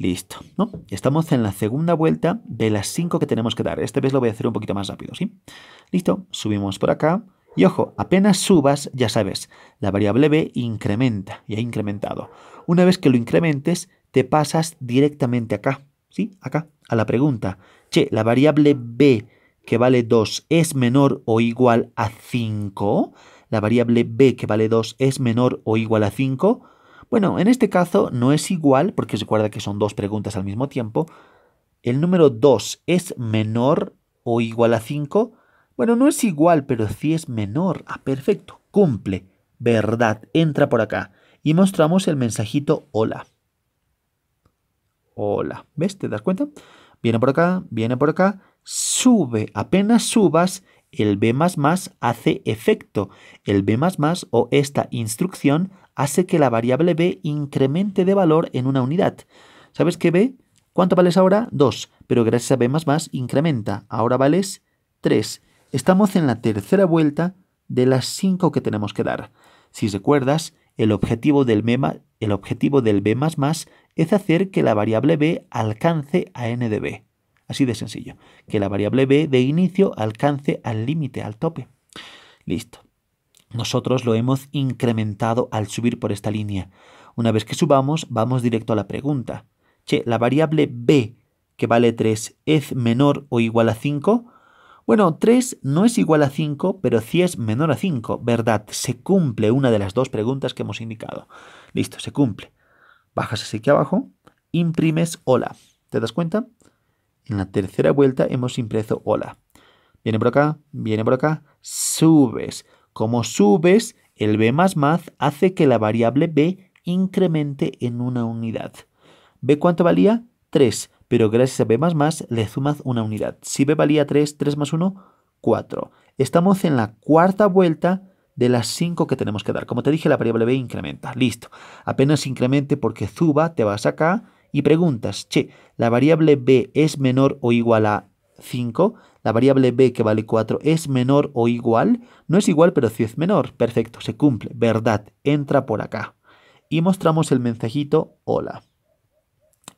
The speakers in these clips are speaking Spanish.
Listo, ¿no? Estamos en la segunda vuelta de las 5 que tenemos que dar. Este vez lo voy a hacer un poquito más rápido, ¿sí? Listo, subimos por acá. Y ojo, apenas subas, ya sabes, la variable b incrementa, y ha incrementado. Una vez que lo incrementes, te pasas directamente acá, ¿sí? Acá, a la pregunta. Che, la variable b que vale 2 es menor o igual a 5. La variable b que vale 2 es menor o igual a 5 bueno, en este caso no es igual, porque recuerda que son dos preguntas al mismo tiempo. ¿El número 2 es menor o igual a 5? Bueno, no es igual, pero sí es menor. Ah, perfecto. Cumple. Verdad. Entra por acá. Y mostramos el mensajito hola. Hola. ¿Ves? ¿Te das cuenta? Viene por acá, viene por acá. Sube. Apenas subas, el B hace efecto. El B o esta instrucción hace que la variable b incremente de valor en una unidad. ¿Sabes qué b? ¿Cuánto vales ahora? 2, pero gracias a b++ incrementa. Ahora vales 3. Estamos en la tercera vuelta de las 5 que tenemos que dar. Si recuerdas, el objetivo del, mema, el objetivo del b++ es hacer que la variable b alcance a n de b. Así de sencillo. Que la variable b de inicio alcance al límite, al tope. Listo. Nosotros lo hemos incrementado al subir por esta línea. Una vez que subamos, vamos directo a la pregunta. Che, la variable b, que vale 3, es menor o igual a 5? Bueno, 3 no es igual a 5, pero sí es menor a 5, ¿verdad? Se cumple una de las dos preguntas que hemos indicado. Listo, se cumple. Bajas así que abajo, imprimes hola. ¿Te das cuenta? En la tercera vuelta hemos impreso hola. Viene por acá, viene por acá, subes. Como subes, el B más hace que la variable B incremente en una unidad. ¿B cuánto valía? 3, pero gracias a B más le sumas una unidad. Si B valía 3, 3 más 1, 4. Estamos en la cuarta vuelta de las 5 que tenemos que dar. Como te dije, la variable B incrementa. Listo. Apenas incremente porque suba, te vas acá y preguntas, che, ¿la variable B es menor o igual a 5? la variable b que vale 4 es menor o igual, no es igual pero si es menor, perfecto, se cumple, verdad, entra por acá. Y mostramos el mensajito hola.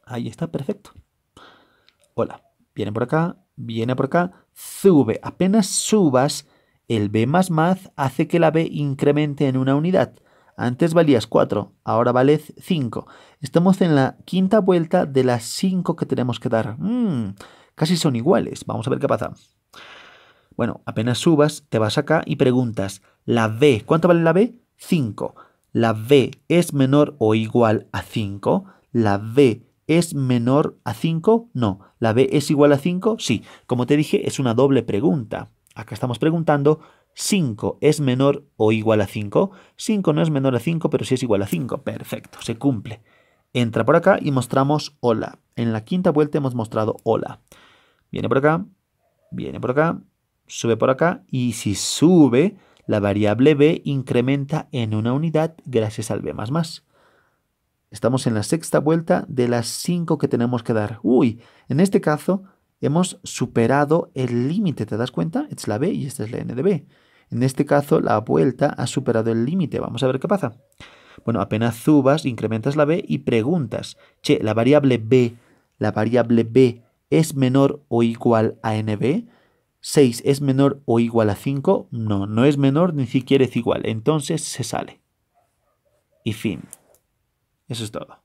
Ahí está, perfecto. Hola, viene por acá, viene por acá, sube, apenas subas, el b más hace que la b incremente en una unidad. Antes valías 4, ahora vale 5. Estamos en la quinta vuelta de las 5 que tenemos que dar. Mm, Casi son iguales. Vamos a ver qué pasa. Bueno, apenas subas, te vas acá y preguntas, ¿la B? ¿Cuánto vale la B? 5. ¿La B es menor o igual a 5? ¿La B es menor a 5? No. ¿La B es igual a 5? Sí. Como te dije, es una doble pregunta. Acá estamos preguntando, 5 es menor o igual a 5. 5 no es menor a 5, pero sí es igual a 5. Perfecto, se cumple. Entra por acá y mostramos hola. En la quinta vuelta hemos mostrado hola. Viene por acá, viene por acá, sube por acá y si sube, la variable b incrementa en una unidad gracias al b++. Estamos en la sexta vuelta de las cinco que tenemos que dar. Uy, en este caso hemos superado el límite, ¿te das cuenta? Es la b y esta es la n de b. En este caso la vuelta ha superado el límite, vamos a ver qué pasa. Bueno, apenas subas, incrementas la b y preguntas, che, la variable b, la variable b es menor o igual a NB. 6 es menor o igual a 5. No, no es menor ni siquiera es igual. Entonces se sale. Y fin. Eso es todo.